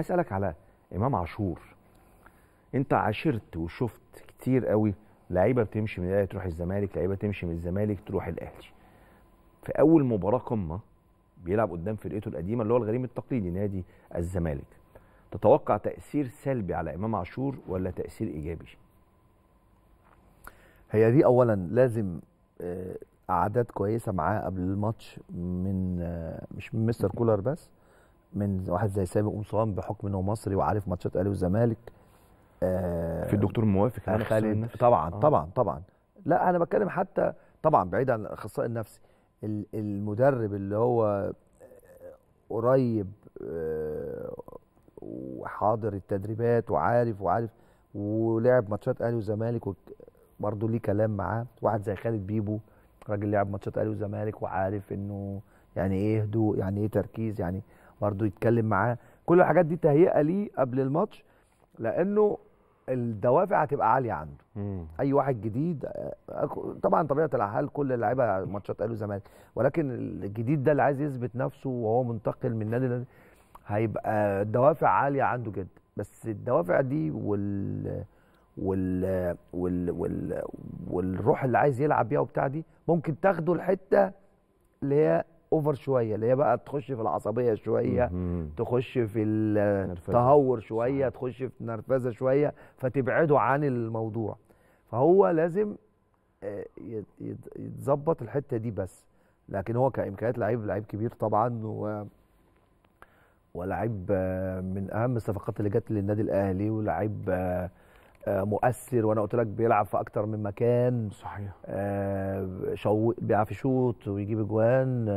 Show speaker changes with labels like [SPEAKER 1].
[SPEAKER 1] اسالك على إمام عاشور أنت عاشرت وشفت كتير قوي لعيبة بتمشي من الأهلي تروح الزمالك لعيبة تمشي من الزمالك تروح الأهلي في أول مباراة قمة بيلعب قدام فرقته القديمة اللي هو الغريم التقليدي نادي الزمالك تتوقع تأثير سلبي على إمام عاشور ولا تأثير إيجابي؟ هي دي أولا لازم قعدات آه، كويسه معاه
[SPEAKER 2] قبل الماتش من آه، مش من مستر كولر بس من واحد زي سامي قمصان بحكم انه مصري وعارف ماتشات الاهلي والزمالك آه في الدكتور موافق على خالد طبعا آه. طبعا طبعا لا انا بتكلم حتى طبعا بعيد عن الاخصائي النفسي المدرب اللي هو آه، قريب آه، وحاضر التدريبات وعارف وعارف ولعب ماتشات اهلي وزمالك برضه ليه كلام معاه واحد زي خالد بيبو راجل لعب ماتشات اهلي وزمالك وعارف انه يعني ايه هدوء يعني ايه تركيز يعني برضه يتكلم معاه كل الحاجات دي تهيئه ليه قبل الماتش لانه الدوافع هتبقى عاليه عنده مم. اي واحد جديد آه، طبعا طبيعه الحال كل اللعيبه ماتشات قالوا زمان ولكن الجديد ده اللي عايز يثبت نفسه وهو منتقل من نادي هيبقى الدوافع عاليه عنده جدا بس الدوافع دي وال وال وال, وال... والروح اللي عايز يلعب بيها وبتاع دي ممكن تاخده الحته اللي هي اوفر شويه اللي هي بقى تخش في العصبيه شويه تخش في التهور شويه تخش في نرفزه شويه فتبعده عن الموضوع فهو لازم آه، يتظبط الحته دي بس لكن هو كامكانيات لعيب لعيب كبير طبعا و ولعيب آه، من اهم الصفقات اللي جت للنادي الاهلي ولعيب آه، مؤثر وانا قلت لك بيلعب في اكتر من مكان صحيح آه بيعرف يشوط ويجيب اجوان